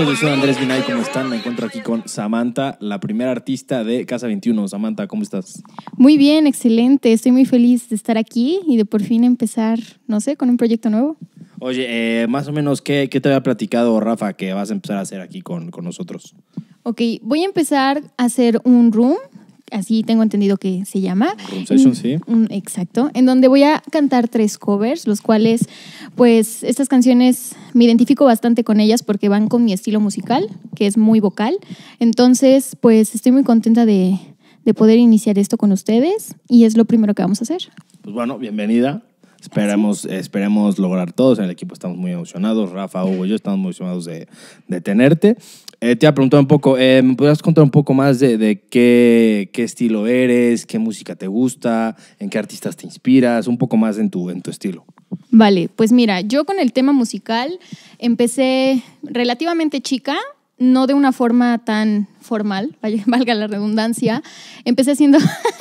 Hola, soy Andrés Binay, ¿cómo están? Me encuentro aquí con Samantha, la primera artista de Casa 21. Samantha, ¿cómo estás? Muy bien, excelente. Estoy muy feliz de estar aquí y de por fin empezar, no sé, con un proyecto nuevo. Oye, eh, más o menos, ¿qué, te había platicado Rafa que vas a empezar a hacer aquí con, con nosotros? Ok, voy a empezar a hacer un room así tengo entendido que se llama. sí. Exacto, en donde voy a cantar tres covers, los cuales, pues, estas canciones me identifico bastante con ellas porque van con mi estilo musical, que es muy vocal. Entonces, pues, estoy muy contenta de, poder iniciar esto con ustedes y es lo primero que vamos a hacer. Pues bueno, bienvenida. esperemos esperemos lograr todos. En el equipo estamos muy emocionados. Rafa, Hugo y yo estamos muy emocionados de, de tenerte. Eh, te iba a preguntar un poco, eh, ¿me podrías contar un poco más de, qué, estilo eres, qué música te gusta, en qué artistas te inspiras, un poco más en tu, en tu estilo? Vale, pues mira, yo con el tema musical empecé relativamente chica, no de una forma tan formal, valga la redundancia. Empecé haciendo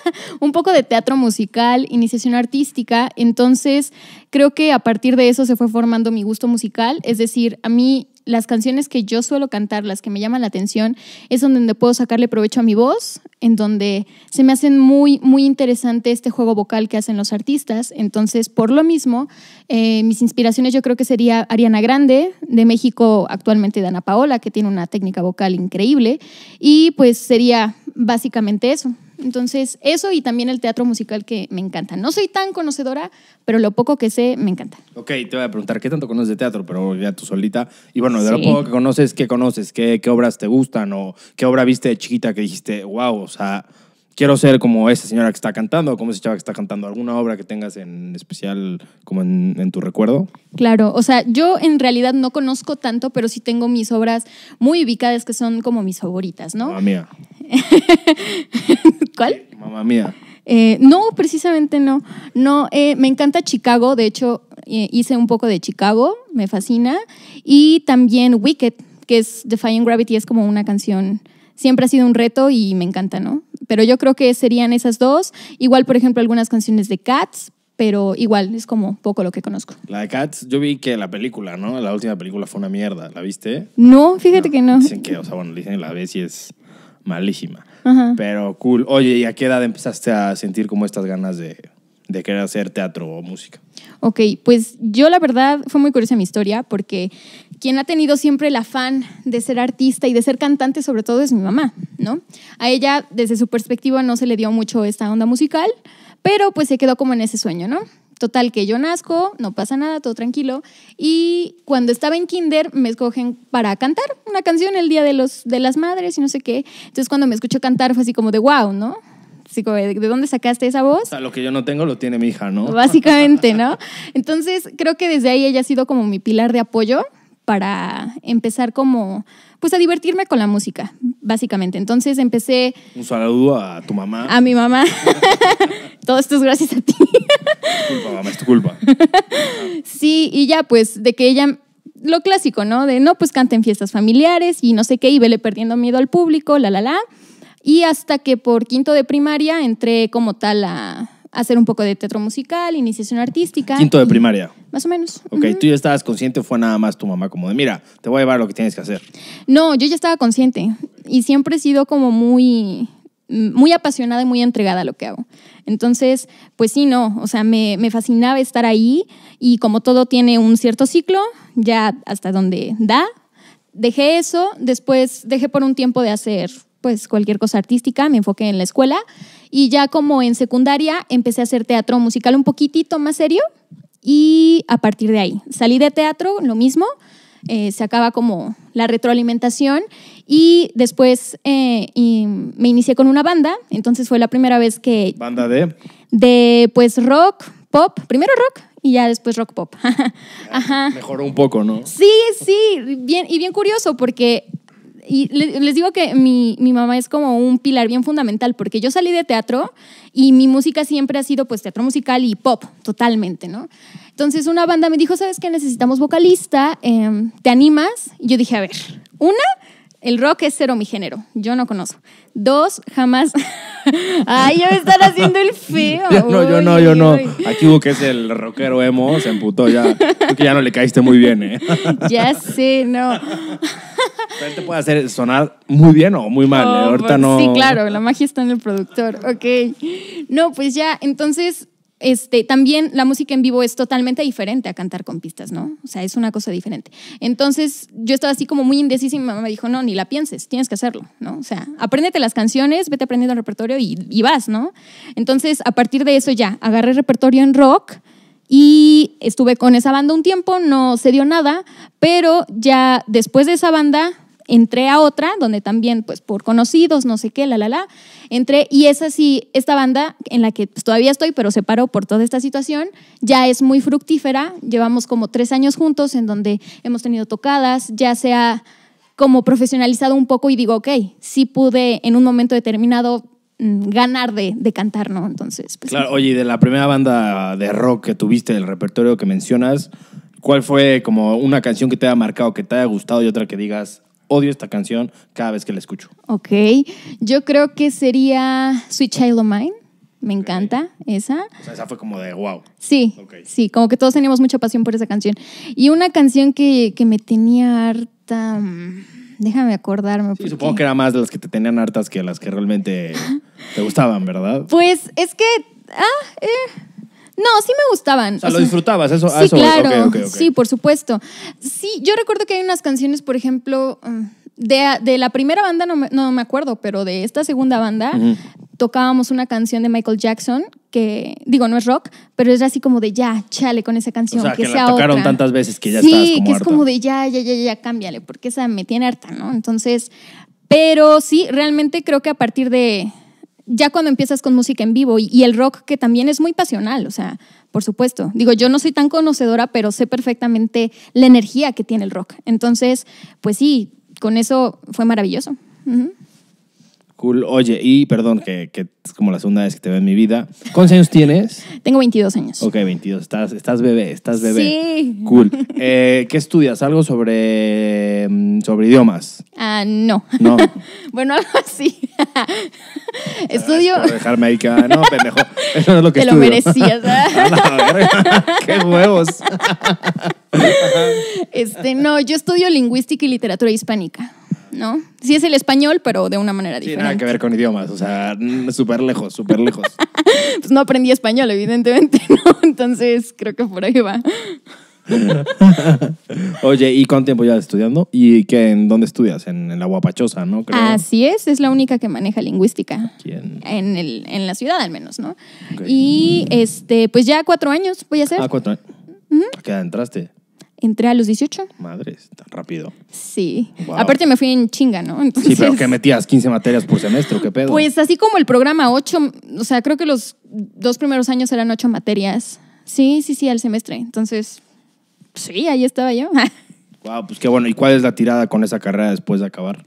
un poco de teatro musical, iniciación artística, entonces creo que a partir de eso se fue formando mi gusto musical, es decir, a mí las canciones que yo suelo cantar, las que me llaman la atención, es donde puedo sacarle provecho a mi voz, en donde se me hacen muy, muy interesante este juego vocal que hacen los artistas. Entonces, por lo mismo, eh, mis inspiraciones yo creo que sería Ariana Grande, de México actualmente Dana Paola, que tiene una técnica vocal increíble, y pues sería básicamente eso. Entonces, eso y también el teatro musical que me encanta. No soy tan conocedora, pero lo poco que sé me encanta. Ok, te voy a preguntar, ¿qué tanto conoces de teatro? Pero ya tú solita. Y bueno, de lo poco que conoces, ¿qué conoces? ¿Qué, obras te gustan? ¿O qué obra viste de chiquita que dijiste, wow, o sea, quiero ser como esa señora que está cantando o como ese chava que está cantando, alguna obra que tengas en especial como en, tu recuerdo. Claro, o sea, yo en realidad no conozco tanto, pero sí tengo mis obras muy ubicadas que son como mis favoritas, ¿no? La ah, mía. ¿Cuál? Mamá mía. Eh, no, precisamente no. No, eh, me encanta Chicago. De hecho, eh, hice un poco de Chicago, me fascina. Y también Wicked, que es Defying Gravity, es como una canción. Siempre ha sido un reto y me encanta, ¿no? Pero yo creo que serían esas dos. Igual, por ejemplo, algunas canciones de Cats, pero igual es como poco lo que conozco. La de Cats, yo vi que la película, ¿no? La última película fue una mierda, ¿la viste? No, fíjate que no. Dicen que, o sea, bueno, dicen la vez y es malísima. Pero cool. Oye, ¿y a qué edad empezaste a sentir como estas ganas de, de querer hacer teatro o música? Ok, pues yo la verdad fue muy curiosa mi historia porque quien ha tenido siempre el afán de ser artista y de ser cantante sobre todo es mi mamá, ¿no? A ella desde su perspectiva no se le dio mucho esta onda musical, pero pues se quedó como en ese sueño, ¿no? Total, que yo nazco, no pasa nada, todo tranquilo. Y cuando estaba en kinder me escogen para cantar una canción el Día de, los, de las Madres y no sé qué. Entonces cuando me escuchó cantar fue así como de wow, ¿no? Así como, ¿de dónde sacaste esa voz? lo que yo no tengo lo tiene mi hija, ¿no? Básicamente, ¿no? Entonces creo que desde ahí ella ha sido como mi pilar de apoyo para empezar como, pues a divertirme con la música, básicamente. Entonces empecé... Un saludo a tu mamá. A mi mamá. Todo esto es gracias a ti. culpa, mamá, es tu culpa. sí, y ya pues de que ella... Lo clásico, ¿no? De no, pues canten fiestas familiares y no sé qué, y vele perdiendo miedo al público, la, la, la. Y hasta que por quinto de primaria entré como tal a, hacer un poco de teatro musical, iniciación artística. Quinto de primaria. Más o menos. Ok, ¿tú ya estabas consciente o fue nada más tu mamá como de, mira, te voy a llevar lo que tienes que hacer? No, yo ya estaba consciente y siempre he sido como muy, muy apasionada y muy entregada a lo que hago. Entonces, pues sí, no, o sea, me, me fascinaba estar ahí y como todo tiene un cierto ciclo, ya hasta donde da, dejé eso, después dejé por un tiempo de hacer pues cualquier cosa artística, me enfoqué en la escuela y ya como en secundaria empecé a hacer teatro musical un poquitito más serio y a partir de ahí salí de teatro, lo mismo, eh, se acaba como la retroalimentación y después eh, me inicié con una banda, entonces fue la primera vez que... ¿Banda de? De pues rock, pop, primero rock y ya después rock pop. Ajá. Mejoró un poco, ¿no? Sí, sí, bien, y bien curioso porque y les digo que mi, mamá es como un pilar bien fundamental, porque yo salí de teatro y mi música siempre ha sido pues teatro musical y pop, totalmente, ¿no? Entonces una banda me dijo, ¿sabes qué? Necesitamos vocalista, em, ¿te animas? Y yo dije, a ver, una, el rock es cero mi género. Yo no conozco. Dos, jamás. Ay, yo me están haciendo el feo. no, yo no, yo no. Aquí que es el rockero emo, se emputó ya. Porque ya no le caíste muy bien, ¿eh? ya sé, no. Pero te puede hacer sonar muy bien o muy mal. ¿eh? Ahorita pues, no. Sí, claro, la magia está en el productor. Ok. No, pues ya, entonces este, también la música en vivo es totalmente diferente a cantar con pistas, ¿no? O sea, es una cosa diferente. Entonces, yo estaba así como muy indecisa y mi mamá me dijo, no, ni la pienses, tienes que hacerlo, ¿no? O sea, apréndete las canciones, vete aprendiendo el repertorio y, y vas, ¿no? Entonces, a partir de eso ya, agarré repertorio en rock y estuve con esa banda un tiempo, no se dio nada, pero ya después de esa banda entré a otra, donde también, pues por conocidos, no sé qué, la, la, la, entré y esa sí, esta banda en la que todavía estoy, pero se paró por toda esta situación, ya es muy fructífera, llevamos como tres años juntos en donde hemos tenido tocadas, ya sea como profesionalizado un poco y digo, ok, sí pude en un momento determinado mm, ganar de, cantar, ¿no? Entonces, pues, Claro, oye, de la primera banda de rock que tuviste, del repertorio que mencionas, ¿cuál fue como una canción que te haya marcado, que te haya gustado y otra que digas, odio esta canción cada vez que la escucho. Ok, yo creo que sería Sweet Child of Mine. Me encanta esa. O sea, esa fue como de wow. Sí, sí, como que todos teníamos mucha pasión por esa canción. Y una canción que, que me tenía harta... Mm, déjame acordarme. Sí, supongo que era más de las que te tenían hartas que las que realmente te gustaban, ¿verdad? Pues es que... Ah, eh, no, sí me gustaban. O sea, lo disfrutabas, eso. Sí, claro. Sí, por supuesto. Sí, yo recuerdo que hay unas canciones, por ejemplo, mm, de, la primera banda, no me, acuerdo, pero de esta segunda banda, tocábamos una canción de Michael Jackson que, digo, no es rock, pero es así como de ya, chale con esa canción. que, se tocaron tantas veces que ya sí, que es como de ya, ya, ya, ya, cámbiale, porque esa me tiene harta, ¿no? Entonces, pero sí, realmente creo que a partir de ya cuando empiezas con música en vivo y, el rock que también es muy pasional, o sea, por supuesto. Digo, yo no soy tan conocedora, pero sé perfectamente la energía que tiene el rock. Entonces, pues sí, con eso fue maravilloso. Cool. Oye, y perdón, que, que es como la segunda vez que te veo en mi vida. ¿Cuántos años tienes? Tengo 22 años. Ok, 22. Estás, estás bebé, estás bebé. Sí. Cool. Eh, ¿Qué estudias? ¿Algo sobre, mm, sobre idiomas? Ah, no. No. bueno, algo así. Estudio. dejarme ahí que, ah, no, pendejo. Eso no es lo que Te lo merecías, ¿eh? ¡Qué huevos! este, no, yo estudio lingüística y literatura hispánica. ¿no? Sí es el español, pero de una manera diferente. Tiene nada que ver con idiomas, o sea, mm, súper lejos, súper lejos. pues no aprendí español, evidentemente, ¿no? Entonces creo que por ahí va. Oye, ¿y cuánto tiempo llevas estudiando? ¿Y qué, en dónde estudias? En, la Guapachosa, ¿no? Así es, es la única que maneja lingüística. ¿Quién? En, el, en la ciudad, al menos, ¿no? Y este, pues ya cuatro años voy a ser Ah, cuatro años. qué entraste? Entré a los 18. Madres, tan rápido. Sí. Aparte me fui en chinga, ¿no? Sí, pero que metías 15 materias por semestre, ¿qué pedo? Pues así como el programa 8, o sea, creo que los dos primeros años eran 8 materias. Sí, sí, sí, al semestre. Entonces, sí, ahí estaba yo. wow, pues qué bueno. ¿Y cuál es la tirada con esa carrera después de acabar?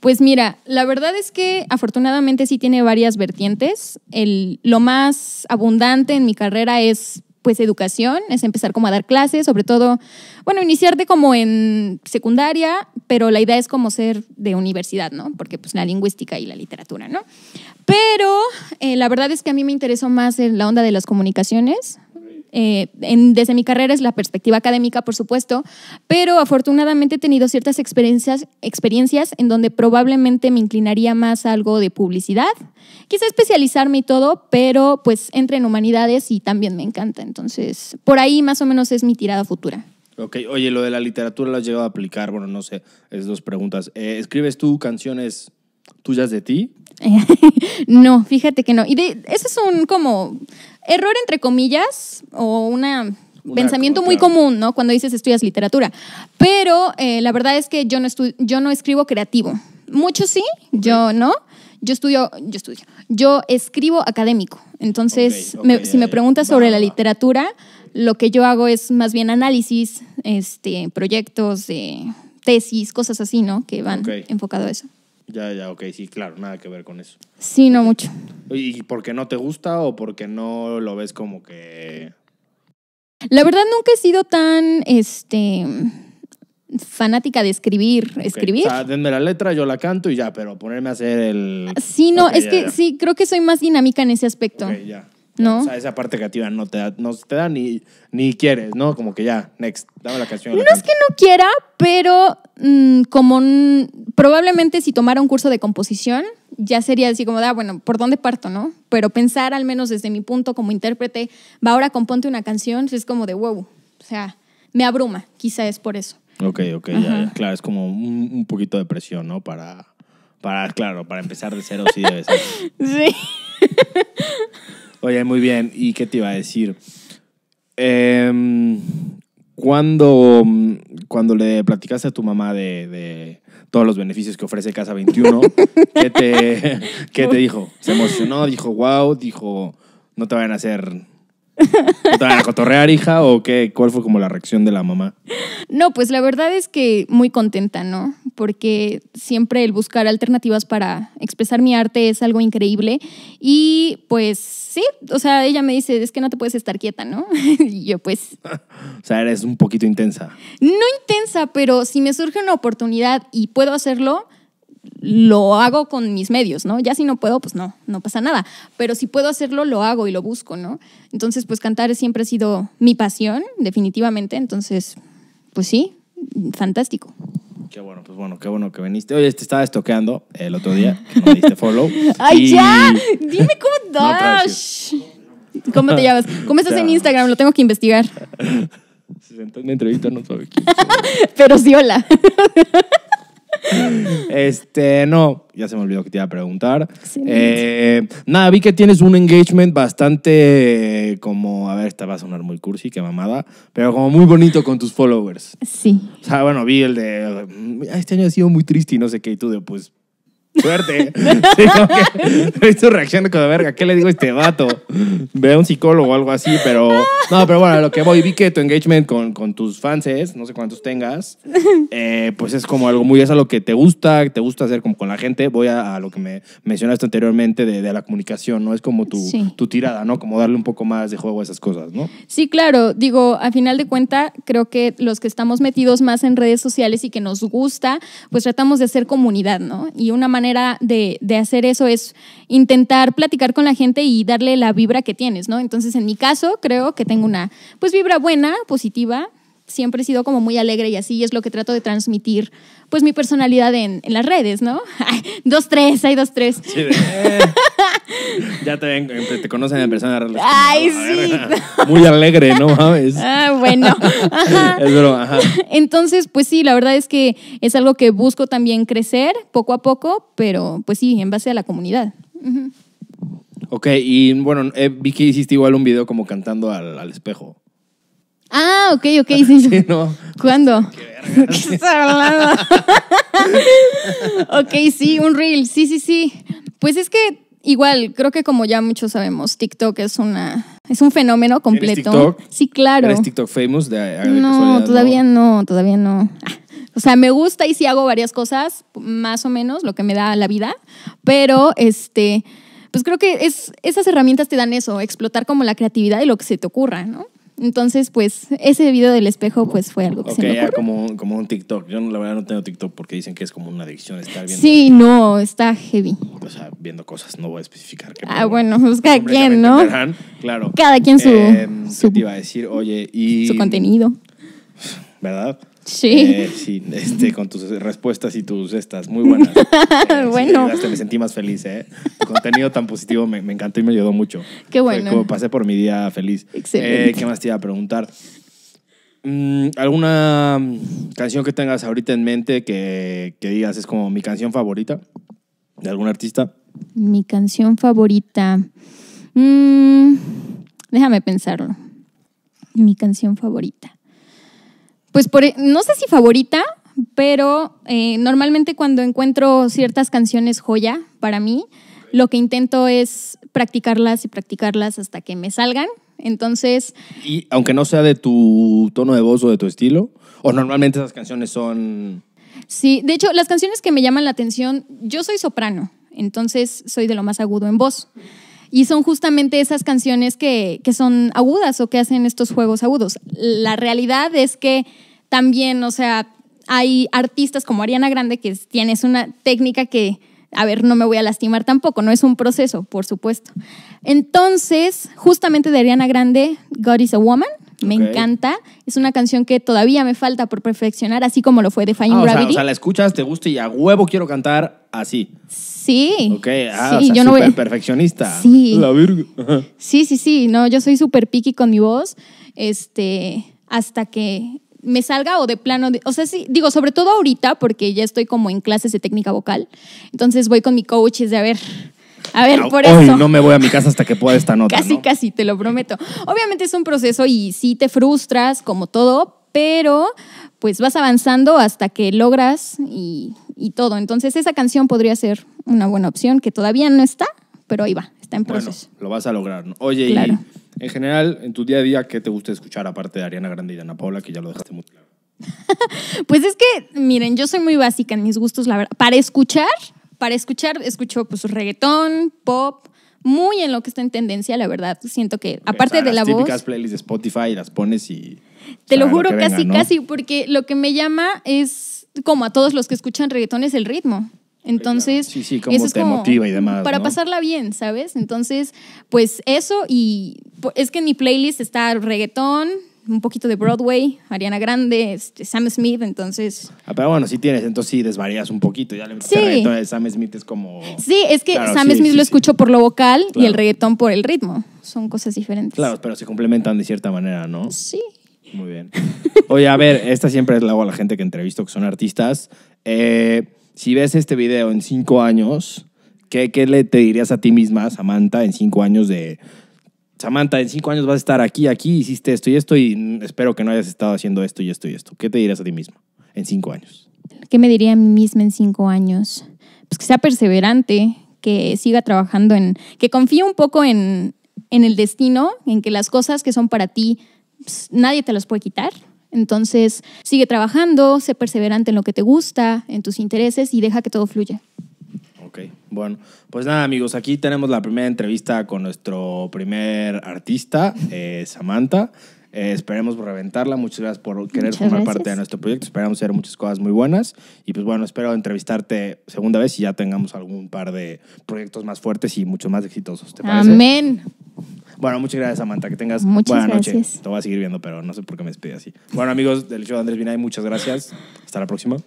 Pues mira, la verdad es que afortunadamente sí tiene varias vertientes. El, lo más abundante en mi carrera es pues educación, es empezar como a dar clases, sobre todo, bueno, iniciarte como en secundaria, pero la idea es como ser de universidad, ¿no? Porque pues la lingüística y la literatura, ¿no? Pero eh, la verdad es que a mí me interesó más la onda de las comunicaciones, eh, desde mi carrera es la perspectiva académica, por supuesto, pero afortunadamente he tenido ciertas experiencias, experiencias en donde probablemente me inclinaría más a algo de publicidad, quizá especializarme y todo, pero pues entre en humanidades y también me encanta. Entonces, por ahí más o menos es mi tirada futura. Ok, oye, lo de la literatura lo has llegado a aplicar, bueno, no sé, es dos preguntas. Eh, ¿Escribes tú canciones tuyas de ti? no, fíjate que no. Y eso es un como error entre comillas o un pensamiento muy común, ¿no? Cuando dices estudias literatura. Pero eh, la verdad es que yo no, yo no escribo creativo. Muchos sí, yo no. Yo estudio, yo estudio. Yo escribo académico. Entonces, si me preguntas sobre la literatura, lo que yo hago es más bien análisis, este, proyectos, tesis, cosas así, ¿no? Que van enfocado a eso. Ya, ya, ok, sí, claro, nada que ver con eso. Sí, no mucho. ¿Y por qué no te gusta o por qué no lo ves como que... La verdad nunca he sido tan, este, fanática de escribir, escribir. O sea, denme la letra, yo la canto y ya, pero ponerme a hacer el... Sí, no, es que sí, creo que soy más dinámica en ese aspecto. Okay, ya. No. O sea, esa parte creativa no te da, no te da ni, ni quieres, ¿no? Como que ya, next, dame la canción. No es que no quiera, pero mm, como probablemente si tomara un curso de composición, ya sería así como, da, ah, bueno, ¿por dónde parto, no? Pero pensar al menos desde mi punto como intérprete, va ahora componte una canción, es como de huevo, O sea, me abruma, quizá es por eso. Ok, ok, ya, claro, es como un, poquito de presión, ¿no? Para, para, claro, para empezar de cero sí debe sí. Oye, muy bien. ¿Y qué te iba a decir? Em, cuando, cuando le platicaste a tu mamá de, todos los beneficios que ofrece Casa 21, ¿qué, te, ¿qué te dijo? ¿Se emocionó? ¿Dijo wow? ¿Dijo no te vayan a hacer ¿Te a cotorrear, hija? ¿O ¿Cuál fue como la reacción de la mamá? No, pues la verdad es que muy contenta, ¿no? Porque siempre el buscar alternativas para expresar mi arte es algo increíble. Y pues sí, o sea, ella me dice, es que no te puedes estar quieta, ¿no? y yo pues... o sea, eres un poquito intensa. No intensa, pero si me surge una oportunidad y puedo hacerlo, lo hago con mis medios, ¿no? Ya si no puedo, pues no, no pasa nada. Pero si puedo hacerlo, lo hago y lo busco, ¿no? Entonces, pues cantar siempre ha sido mi pasión, definitivamente. Entonces, pues sí, fantástico. Qué bueno, pues bueno, qué bueno que viniste. Oye, te estaba estoqueando el otro día, que diste follow. ¡Ay, ya! Dime cómo Dash. ¿Cómo te llamas? ¿Cómo estás en Instagram? Lo tengo que investigar. Se sentó en mi entrevista, no sabe quién Pero sí, hola este, no, ya se me olvidó que te iba a preguntar. Eh, nada, vi que tienes un engagement bastante como, a ver, esta va a sonar muy cursi, qué mamada, pero como muy bonito con tus followers. Sí. O sea, bueno, vi el de, mm, este año ha sido muy triste y no sé qué, y tú de, pues suerte. Estoy reaccionando como verga. ¿Qué le digo a este vato? Ve a un psicólogo o algo así, pero. No, pero bueno, lo que voy, vi que tu engagement con, tus fans, no sé cuántos tengas, eh, pues es como algo muy. Es a lo que te gusta, te gusta hacer como con la gente. Voy a, lo que me mencionaste anteriormente de, la comunicación, ¿no? Es como tu, tu tirada, ¿no? Como darle un poco más de juego a esas cosas, ¿no? Sí, claro. Digo, a final de cuenta, creo que los que estamos metidos más en redes sociales y que nos gusta, pues tratamos de hacer comunidad, ¿no? Y una manera de, hacer eso es intentar platicar con la gente y darle la vibra que tienes, ¿no? Entonces, en mi caso, creo que tengo una, pues, vibra buena, positiva. Siempre he sido como muy alegre y así es lo que trato de transmitir, pues, mi personalidad en, las redes, ¿no? dos, tres, hay dos, tres. Eh ya te, te conocen en persona. Ay, sí. muy alegre, ¿no mames? Ah, bueno. Entonces, pues sí, la verdad es que es algo que busco también crecer poco a poco, pero pues sí, en base a la comunidad. Ok, y bueno, eh, vi que hiciste igual un video como cantando al, espejo. Ah, ok, ok, sí. no. ¿Cuándo? ¿Qué, ok, sí, un reel, sí, sí, sí. Pues es que igual, creo que como ya muchos sabemos, TikTok es una es un fenómeno completo. Sí, claro. ¿Eres TikTok famous? no, todavía no, todavía no. Ah, o sea, me gusta y sí hago varias cosas, más o menos, lo que me da la vida, pero este, pues creo que es, esas herramientas te dan eso, explotar como la creatividad y lo que se te ocurra, ¿no? Entonces, pues, ese video del espejo, pues, fue algo que se me ah, ocurrió. Ya como, como un TikTok. Yo, la verdad, no tengo TikTok porque dicen que es como una adicción estar viendo... Sí, no, está heavy. O sea, viendo cosas, no voy a especificar Ah, bueno, pues cada quien, ¿no? claro. Cada quien su... Eh, su te iba a decir? Oye, y... Su contenido. ¿Verdad? Sí. Eh, sí, este, con tus respuestas y tus estas, muy buenas. Eh, bueno. me sentí más feliz, ¿eh? contenido tan positivo me, encantó y me ayudó mucho. Qué bueno. pasé por mi día feliz. Excelente. Eh, ¿Qué más te iba a preguntar? Mm, ¿Alguna mm, canción que tengas ahorita en mente que, digas es como mi canción favorita de algún artista? Mi canción favorita. Mm, déjame pensarlo. Mi canción favorita pues por, e, no sé si favorita, pero eh, normalmente cuando encuentro ciertas canciones joya para mí, lo que intento es practicarlas y practicarlas hasta que me salgan. Entonces. Y aunque no sea de tu tono de voz o de tu estilo, o normalmente esas canciones son. Sí, de hecho, las canciones que me llaman la atención, yo soy soprano, entonces soy de lo más agudo en voz. Y son justamente esas canciones que, son agudas o que hacen estos juegos agudos. La realidad es que también, o sea, hay artistas como Ariana Grande que tienes una técnica que, a ver, no me voy a lastimar tampoco, no es un proceso, por supuesto. Entonces, justamente de Ariana Grande, God is a Woman, me encanta. Es una canción que todavía me falta por perfeccionar, así como lo fue de Fine ah, Gravity. O sea, la escuchas, te gusta y a huevo quiero cantar así. Sí. Ok, ah, sí, yo no perfeccionista. Sí. La sí, sí, sí. No, yo soy súper picky con mi voz. Este, hasta que me salga o de plano, o sea, sí, digo, sobre todo ahorita, porque ya estoy como en clases de técnica vocal, entonces voy con mi coach de, a ver, a ver, por Hoy eso. no me voy a mi casa hasta que pueda esta nota. Casi, casi, te lo prometo. Obviamente es un proceso y sí te frustras, como todo, pero pues vas avanzando hasta que logras y, todo. Entonces esa canción podría ser una buena opción que todavía no está, pero ahí va, está en proceso. lo vas a lograr. Oye, y en general, en tu día a día, ¿qué te gusta escuchar aparte de Ariana Grande y Ana Paula, que ya lo dejaste muy claro? pues es que, miren, yo soy muy básica en mis gustos, la verdad. Para escuchar, para escuchar, escucho pues reggaetón, pop, muy en lo que está en tendencia, la verdad. Siento que, aparte de la voz. Las típicas playlists de Spotify, las pones y. Te lo juro, casi, casi, porque lo que me llama es, como a todos los que escuchan reggaetón, es el ritmo. Entonces, sí, sí, es te motiva y demás. Para pasarla bien, ¿sabes? Entonces, pues eso y es que mi playlist está reggaetón, un poquito de Broadway, Ariana Grande, este, Sam Smith, entonces... Ah, pero bueno, si tienes, entonces sí desvarías un poquito, ya le sí. el Sam Smith es como... Sí, es que Sam Smith lo escucho por lo vocal y el reggaetón por el ritmo, son cosas diferentes. Claro, pero se complementan de cierta manera, ¿no? Sí. Muy bien. Oye, a ver, esta siempre es la hago a la gente que entrevisto, que son artistas. Eh, si ves este video en cinco años, ¿qué, ¿qué le te dirías a ti misma, Samantha, en cinco años de Samantha, en cinco años vas a estar aquí, aquí, hiciste esto y esto y espero que no hayas estado haciendo esto y esto y esto. ¿Qué te dirías a ti misma en cinco años? ¿Qué me diría a mí misma en cinco años? Pues que sea perseverante, que siga trabajando en, que confíe un poco en, el destino, en que las cosas que son para ti, pues, nadie te las puede quitar. Entonces, sigue trabajando, sé perseverante en lo que te gusta, en tus intereses y deja que todo fluya. Ok, bueno. Pues nada, amigos, aquí tenemos la primera entrevista con nuestro primer artista, eh, Samantha. Eh, esperemos reventarla. Muchas gracias por querer formar parte de nuestro proyecto. Esperamos hacer muchas cosas muy buenas. Y pues bueno, espero entrevistarte segunda vez y ya tengamos algún par de proyectos más fuertes y mucho más exitosos. Amén. Bueno, muchas gracias, Samantha. Que tengas muchas buena noche. Te voy a seguir viendo, pero no sé por qué me despedí así. Bueno, amigos del show Andrés Binay, muchas gracias. Hasta la próxima.